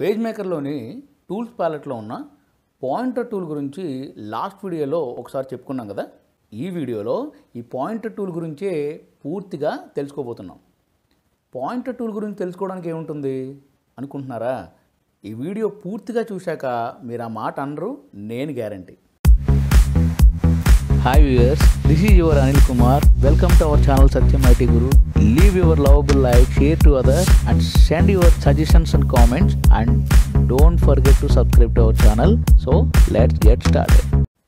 page మేకర్లోని tools ప్యాలెట్లో ఉన్న pointer tool గురించి లాస్ట్ వీడియోలో ఒకసారి చెప్పుకున్నాం కదా ఈ వీడియోలో ఈ పాయింటర్ టూల్ గురించే పూర్తిగా తెలుసుకోబోతున్నాం పాయింటర్ టూల్ గురించి తెలుసుకోవడానికి ఏముంటుంది అనుకుంటున్నారా ఈ వీడియో పూర్తిగా చూశాక మీరు ఆ మాట అనరు నేను guarantee hi viewers this is your Anil Kumar welcome to our channel Satyam IT Guru leave your lovable life share to other and send your suggestions and comments and don't forget to subscribe to our channel so let's get start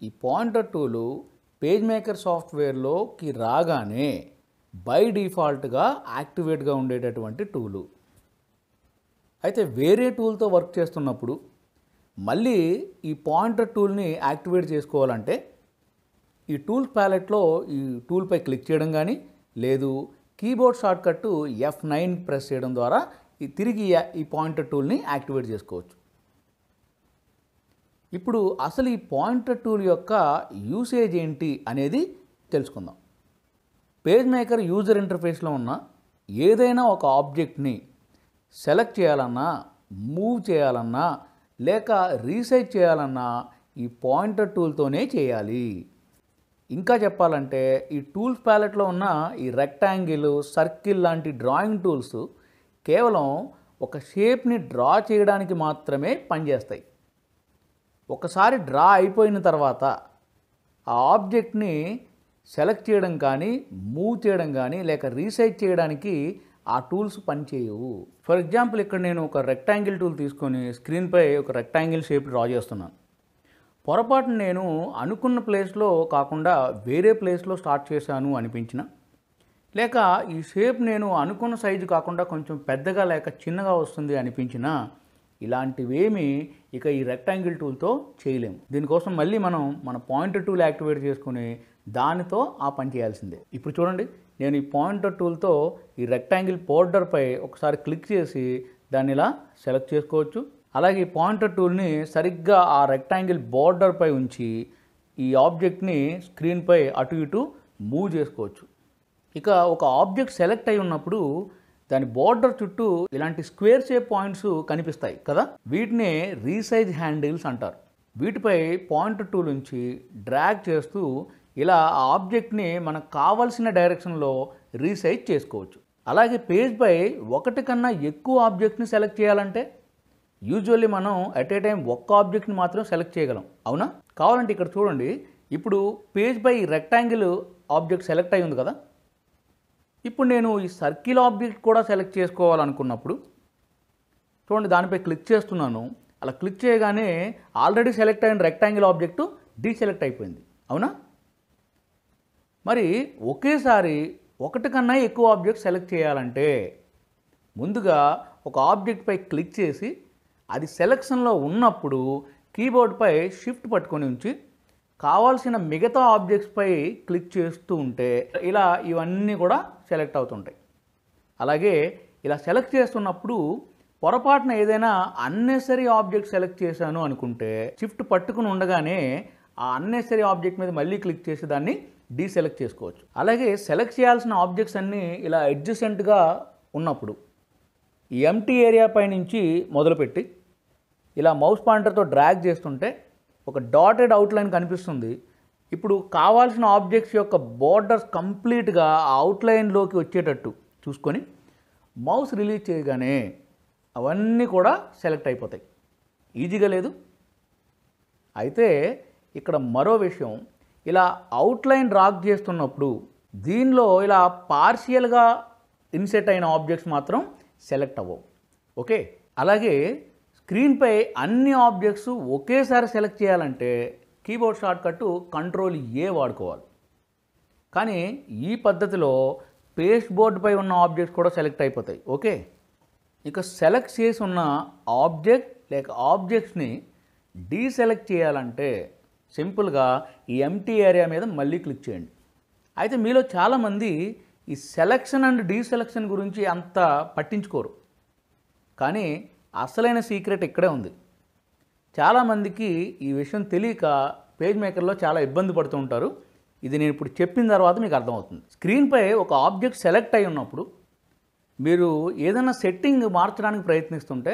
ఈ pointer tool page maker సాఫ్ట్వేర్లోకి రాగానే by డిఫాల్ట్గా యాక్టివేట్గా ఉండేటటువంటి tool అయితే వేరే టూల్తో work చేస్తున్నప్పుడు మళ్ళీ ఈ పాయింటర్ టూల్ని యాక్టివేట్ చేసుకోవాలంటే ఈ టూల్ ప్యాలెట్లో ఈ టూల్పై క్లిక్ చేయడం కానీ లేదు keyboard shortcut F nine press చేయడం ద్వారా తిరిగి ఈ పాయింటర్ టూల్ని యాక్టివేట్ చేసుకోవచ్చు ఇప్పుడు అసలు ఈ పాయింటర్ టూల్ యొక్క యూసేజ్ ఏంటి అనేది తెలుసుకుందాం పేజ్ మేకర్ యూజర్ ఇంటర్ఫేస్లో ఉన్న ఏదైనా ఒక ఆబ్జెక్ట్ని సెలెక్ట్ చేయాలన్నా మూవ్ చేయాలన్నా లేక రీసైజ్ చేయాలన్నా ఈ పాయింటర్ టూల్తోనే చేయాలి ఇంకా చెప్పాలంటే ఈ టూల్స్ ప్యాలెట్లో ఉన్న ఈ రెక్టాంగిల్ సర్కిల్ లాంటి డ్రాయింగ్ టూల్స్ కేవలం ఒక షేప్ని డ్రా చేయడానికి మాత్రమే పనిచేస్తాయి ఒకసారి డ్రా అయిపోయిన తర్వాత ఆ ఆబ్జెక్ట్ని సెలెక్ట్ చేయడం కానీ మూవ్ చేయడం కానీ లేక రీసైజ్ చేయడానికి ఆ టూల్స్ పనిచేయవు ఫర్ ఎగ్జాంపుల్ ఇక్కడ నేను ఒక రెక్టాంగిల్ టూల్ తీసుకొని స్క్రీన్పై ఒక రెక్టాంగిల్ షేప్ డ్రా చేస్తున్నాను పొరపాటు నేను అనుకున్న ప్లేస్లో కాకుండా వేరే ప్లేస్లో స్టార్ట్ చేశాను అనిపించిన లేక ఈ షేప్ నేను అనుకున్న సైజు కాకుండా కొంచెం పెద్దగా లేక చిన్నగా వస్తుంది అనిపించిన ఇలాంటివేమీ ఇక ఈ రెక్టాంగిల్ టూల్తో చేయలేము దీనికోసం మళ్ళీ మనం మన పాయింటర్ టూల్ యాక్టివేట్ చేసుకుని దానితో ఆ పని చేయాల్సిందే ఇప్పుడు చూడండి నేను ఈ పాయింటర్ టూల్తో ఈ రెక్టాంగిల్ బోర్డర్పై ఒకసారి క్లిక్ చేసి దాన్ని ఇలా సెలెక్ట్ చేసుకోవచ్చు అలాగే ఈ పాయింటర్ టూల్ని సరిగ్గా ఆ రెక్టాంగిల్ బార్డర్పై ఉంచి ఈ ఆబ్జెక్ట్ని స్క్రీన్పై అటు ఇటు మూవ్ చేసుకోవచ్చు ఇక ఒక ఆబ్జెక్ట్ సెలెక్ట్ అయి ఉన్నప్పుడు దాని బార్డర్ చుట్టూ ఇలాంటి స్క్వేర్ షేప్ పాయింట్స్ కనిపిస్తాయి కదా వీటినే రీసైజ్ హ్యాండిల్స్ అంటారు వీటిపై పాయింట్ టూల్ నుంచి డ్రాగ్ చేస్తూ ఇలా ఆ ఆబ్జెక్ట్ని మనకు కావలసిన డైరెక్షన్లో రీసైజ్ చేసుకోవచ్చు అలాగే పేజ్పై ఒకటి కన్నా ఎక్కువ ఆబ్జెక్ట్ని సెలెక్ట్ చేయాలంటే యూజువల్లీ మనం అట్ ఏ టైం ఒక్క ఆబ్జెక్ట్ని మాత్రం సెలెక్ట్ చేయగలం అవునా కావాలంటే ఇక్కడ చూడండి ఇప్పుడు page by rectangle object select అయ్యింది కదా ఇప్పుడు నేను ఈ సర్కిల్ ఆబ్జెక్ట్ కూడా సెలెక్ట్ చేసుకోవాలనుకున్నప్పుడు చూడండి దానిపై క్లిక్ చేస్తున్నాను అలా క్లిక్ చేయగానే ఆల్రెడీ సెలెక్ట్ అయిన రెక్టాంగిల్ ఆబ్జెక్టు డీసెలెక్ట్ అయిపోయింది అవునా మరి ఒకేసారి ఒకటి కన్నా ఎక్కువ ఆబ్జెక్ట్ సెలెక్ట్ చేయాలంటే ముందుగా ఒక ఆబ్జెక్ట్పై క్లిక్ చేసి అది సెలక్షన్లో ఉన్నప్పుడు కీబోర్డ్పై షిఫ్ట్ పట్టుకొని ఉంచి కావాల్సిన మిగతా ఆబ్జెక్ట్స్పై క్లిక్ చేస్తూ ఉంటే ఇలా ఇవన్నీ కూడా సెలెక్ట్ అవుతుంటాయి అలాగే ఇలా సెలెక్ట్ చేస్తున్నప్పుడు పొరపాటున ఏదైనా అన్నెసరీ ఆబ్జెక్ట్ సెలెక్ట్ చేశాను అనుకుంటే షిఫ్ట్ పట్టుకుని ఉండగానే ఆ అన్నెసరీ ఆబ్జెక్ట్ మీద మళ్ళీ క్లిక్ చేసి దాన్ని డీసెలెక్ట్ చేసుకోవచ్చు అలాగే సెలెక్ట్ చేయాల్సిన ఆబ్జెక్ట్స్ అన్నీ ఇలా అడ్జసెంట్గా ఉన్నప్పుడు ఎంటీ ఏరియా పై నుంచి మొదలుపెట్టి ఇలా మౌస్ పాయింటర్తో డ్రాగ్ చేస్తుంటే ఒక డాటెడ్ అవుట్లైన్ కనిపిస్తుంది ఇప్పుడు కావాల్సిన ఆబ్జెక్ట్స్ యొక్క బోర్డర్స్ కంప్లీట్గా అవుట్లైన్లోకి వచ్చేటట్టు చూసుకొని మౌస్ రిలీజ్ చేయగానే అవన్నీ కూడా సెలెక్ట్ అయిపోతాయి ఈజీగా లేదు అయితే ఇక్కడ మరో విషయం ఇలా అవుట్లైన్ డ్రాక్ చేస్తున్నప్పుడు దీనిలో ఇలా పార్షియల్గా ఇన్సెట్ అయిన ఆబ్జెక్ట్స్ మాత్రం సెలెక్ట్ అవ్వవు ఓకే అలాగే స్క్రీన్పై అన్ని ఆబ్జెక్ట్స్ ఒకేసారి సెలెక్ట్ చేయాలంటే కీబోర్డ్ షార్ట్కట్ కంట్రోల్ ఏ వాడుకోవాలి కానీ ఈ పద్ధతిలో పేస్ట్ బోర్డుపై ఉన్న ఆబ్జెక్ట్స్ కూడా సెలెక్ట్ అయిపోతాయి ఓకే ఇక సెలెక్ట్ చేసి ఉన్న ఆబ్జెక్ట్ లేక ఆబ్జెక్ట్స్ని డీసెలెక్ట్ చేయాలంటే సింపుల్గా ఈ ఎంటీ ఏరియా మీద మళ్ళీ క్లిక్ చేయండి అయితే మీలో చాలామంది ఈ సెలెక్షన్ అండ్ డీసెలెక్షన్ గురించి అంత పట్టించుకోరు కానీ అసలైన సీక్రెట్ ఇక్కడే ఉంది చాలామందికి ఈ విషయం తెలియక పేజ్ మేకర్లో చాలా ఇబ్బంది పడుతూ ఉంటారు ఇది నేను ఇప్పుడు చెప్పిన తర్వాత మీకు అర్థమవుతుంది స్క్రీన్పై ఒక ఆబ్జెక్ట్ సెలెక్ట్ అయి ఉన్నప్పుడు మీరు ఏదైనా సెట్టింగ్ మార్చడానికి ప్రయత్నిస్తుంటే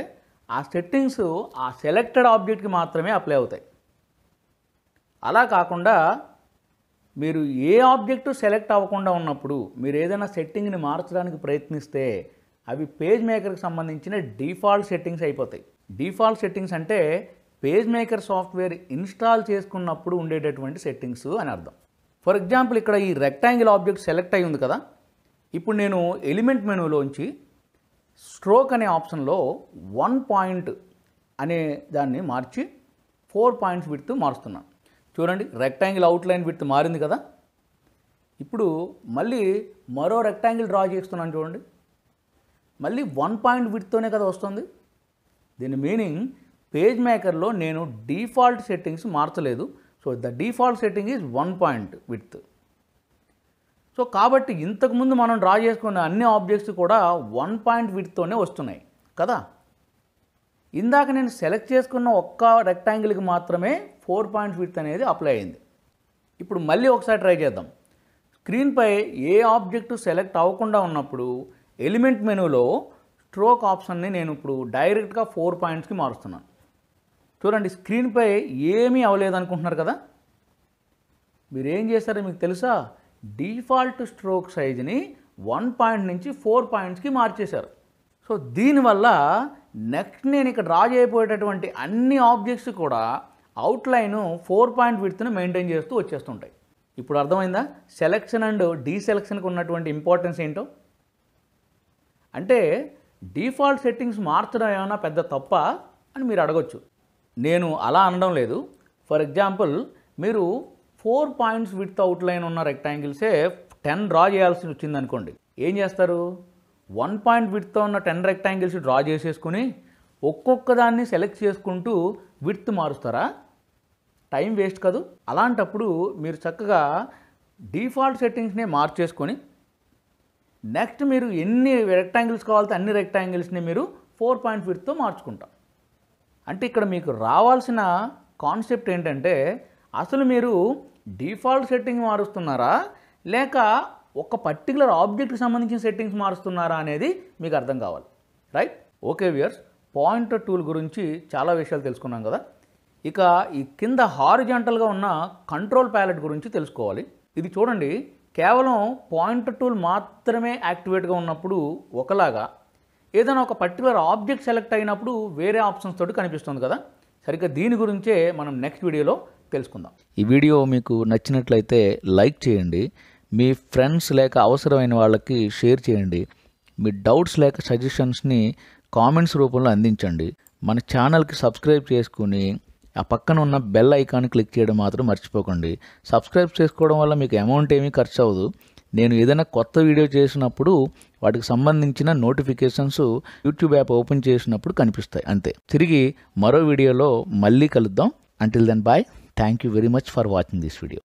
ఆ సెట్టింగ్స్ ఆ సెలెక్టెడ్ ఆబ్జెక్ట్కి మాత్రమే అప్లై అవుతాయి అలా కాకుండా మీరు ఏ ఆబ్జెక్టు సెలెక్ట్ అవ్వకుండా ఉన్నప్పుడు మీరు ఏదైనా సెట్టింగ్ని మార్చడానికి ప్రయత్నిస్తే అవి పేజ్ మేకర్కి సంబంధించిన డిఫాల్ట్ సెట్టింగ్స్ అయిపోతాయి డిఫాల్ట్ సెట్టింగ్స్ అంటే పేజ్ మేకర్ సాఫ్ట్వేర్ ఇన్స్టాల్ చేసుకున్నప్పుడు ఉండేటటువంటి సెట్టింగ్స్ అని అర్థం ఫర్ ఎగ్జాంపుల్ ఇక్కడ ఈ రెక్టాంగిల్ ఆబ్జెక్ట్ సెలెక్ట్ అయి ఉంది కదా ఇప్పుడు నేను ఎలిమెంట్ మెనూలోంచి స్ట్రోక్ అనే ఆప్షన్లో వన్ పాయింట్ అనే దాన్ని మార్చి ఫోర్ పాయింట్స్ విడ్త్ మారుస్తున్నాను చూడండి రెక్టాంగిల్ అవుట్లైన్ విడ్త్ మారింది కదా ఇప్పుడు మళ్ళీ మరో రెక్టాంగిల్ డ్రా చేస్తున్నాను చూడండి మళ్ళీ వన్ పాయింట్ విడ్తోనే కదా వస్తుంది దీని మీనింగ్ పేజ్ మేకర్లో నేను డిఫాల్ట్ సెట్టింగ్స్ మార్చలేదు so the default setting is one point width so కాబట్టి ఇంతకుముందు మనం డ్రా చేసుకున్న అన్ని ఆబ్జెక్ట్స్ కూడా వన్ పాయింట్ విడ్తోనే వస్తున్నాయి కదా ఇందాక నేను సెలెక్ట్ చేసుకున్న ఒక్క రెక్టాంగిల్కి మాత్రమే ఫోర్ పాయింట్ విడ్త్ అనేది అప్లై అయింది ఇప్పుడు మళ్ళీ ఒకసారి ట్రై చేద్దాం స్క్రీన్పై ఏ ఆబ్జెక్టు సెలెక్ట్ అవ్వకుండా ఉన్నప్పుడు ఎలిమెంట్ మెనూలో స్ట్రోక్ ఆప్షన్ని నేను ఇప్పుడు డైరెక్ట్గా ఫోర్ పాయింట్స్కి మారుస్తున్నాను చూడండి స్క్రీన్పై ఏమీ అవ్వలేదనుకుంటున్నారు కదా మీరు ఏం చేశారో మీకు తెలుసా డిఫాల్ట్ స్ట్రోక్ సైజుని వన్ పాయింట్ నుంచి ఫోర్ పాయింట్స్కి మార్చేశారు సో దీనివల్ల నెక్స్ట్ నేను ఇక్కడ డ్రా చేయబోయేటటువంటి అన్ని ఆబ్జెక్ట్స్ కూడా లైన్ ఫోర్ పాయింట్ విడ్త్ను మెయింటైన్ చేస్తూ వచ్చేస్తుంటాయి ఇప్పుడు అర్థమైందా సెలెక్షన్ అండ్ డీసెలెక్షన్కి ఉన్నటువంటి ఇంపార్టెన్స్ ఏంటో అంటే డిఫాల్ట్ సెట్టింగ్స్ మార్చడం ఏమైనా పెద్ద తప్ప అని మీరు అడగొచ్చు నేను అలా అనడం లేదు ఫర్ ఎగ్జాంపుల్ మీరు ఫోర్ పాయింట్స్ విత్ అవుట్లైన్ ఉన్న రెక్టాంగిల్సే టెన్ డ్రా చేయాల్సి వచ్చింది అనుకోండి ఏం చేస్తారు వన్ పాయింట్ విడ్తో ఉన్న టెన్ రెక్టాంగిల్స్ డ్రా చేసేసుకుని ఒక్కొక్క దాన్ని సెలెక్ట్ చేసుకుంటూ విడ్త్ మారుస్తారా టైం వేస్ట్ కాదు అలాంటప్పుడు మీరు చక్కగా డిఫాల్ట్ సెట్టింగ్స్నే మార్చేసుకొని నెక్స్ట్ మీరు ఎన్ని రెక్టాంగిల్స్ కావాలితే అన్ని రెక్టాంగిల్స్ని మీరు ఫోర్ పాయింట్ ఫిఫ్త్తో మార్చుకుంటాం అంటే ఇక్కడ మీకు రావాల్సిన కాన్సెప్ట్ ఏంటంటే అసలు మీరు డిఫాల్ట్ సెట్టింగ్ మారుస్తున్నారా లేక ఒక పర్టికులర్ ఆబ్జెక్ట్కి సంబంధించిన సెట్టింగ్స్ మారుస్తున్నారా అనేది మీకు అర్థం కావాలి right okay viewers point tool గురించి చాలా విషయాలు తెలుసుకున్నాం కదా ఇక ఈ కింద హారిజాంటల్గా ఉన్న కంట్రోల్ ప్యాలెట్ గురించి తెలుసుకోవాలి ఇది చూడండి కేవలం పాయింట్ టూల్ మాత్రమే యాక్టివేట్గా ఉన్నప్పుడు ఒకలాగా ఏదైనా ఒక పర్టికులర్ ఆబ్జెక్ట్ సెలెక్ట్ అయినప్పుడు వేరే ఆప్షన్స్ తోటి కనిపిస్తుంది కదా సరిగ్గా దీని గురించే మనం నెక్స్ట్ వీడియోలో తెలుసుకుందాం ఈ వీడియో మీకు నచ్చినట్లయితే లైక్ చేయండి మీ ఫ్రెండ్స్ లేక అవసరమైన వాళ్ళకి షేర్ చేయండి మీ డౌట్స్ లేక సజెషన్స్ని కామెంట్స్ రూపంలో అందించండి మన ఛానల్కి సబ్స్క్రైబ్ చేసుకుని ఆ పక్కన ఉన్న బెల్ ఐకాన్ క్లిక్ చేయడం మాత్రం మర్చిపోకండి సబ్స్క్రైబ్ చేసుకోవడం వల్ల మీకు అమౌంట్ ఏమీ ఖర్చు అవ్వదు నేను ఏదైనా కొత్త వీడియో చేసినప్పుడు వాటికి సంబంధించిన నోటిఫికేషన్స్ యూట్యూబ్ యాప్ ఓపెన్ చేసినప్పుడు కనిపిస్తాయి అంతే తిరిగి మరో వీడియోలో మళ్ళీ కలుద్దాం until then bye thank you very much for watching this video